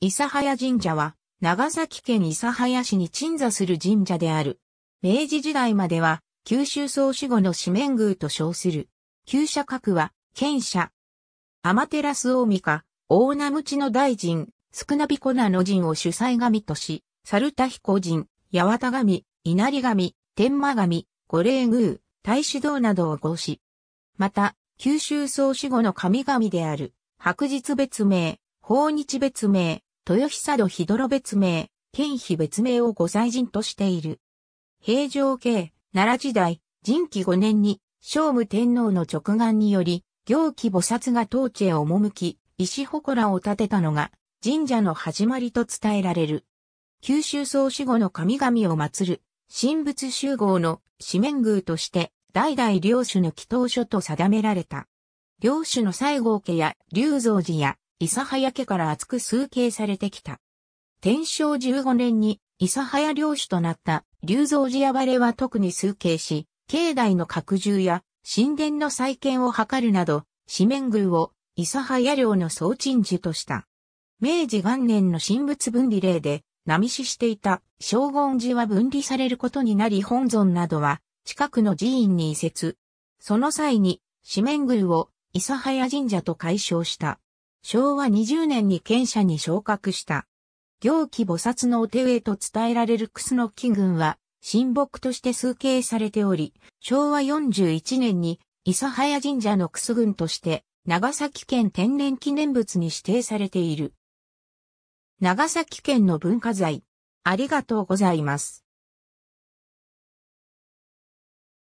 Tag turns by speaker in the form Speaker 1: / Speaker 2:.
Speaker 1: 諫早神社は、長崎県諫早市に鎮座す
Speaker 2: る神社である。明治時代までは、九州総守護の四面宮と称する。旧社格は、県社。天照大神大名無知の大臣、少なびこなの神を主催神とし、猿田彦神、八幡神、稲荷神、天満神、五霊宮、大主堂などを合し。また、九州総守護の神々である、白日別名、法日別名、豊久ひ日泥別名、県碑別名を御祭人としている。平城系、奈良時代、人気5年に、聖武天皇の直眼により、行基菩薩が当地へ赴き、石祠を建てたのが、神社の始まりと伝えられる。九州総守護の神々を祀る、神仏集合の四面宮として、代々領主の祈祷書と定められた。領主の西郷家や龍造寺や諫早家から厚く崇敬されてきた。天正15年に諫早領主となった龍造寺暴れは特に崇敬し、境内の拡充や神殿の再建を図るなど、四面宮を諫早領の総鎮守とした。明治元年の神仏分離令で、並死していた正言寺は分離されることになり本尊などは近くの寺院に移設。その際に四面宮を諫早神社と解消した。昭和20年に県社に昇格した。行基菩薩のお手植えと伝えられる楠木群は、神木として崇敬されており、昭和41年に諫早神社の楠群として、長崎県天然記念物に指定されてい
Speaker 1: る。長崎県の文化財。ありがとうございます。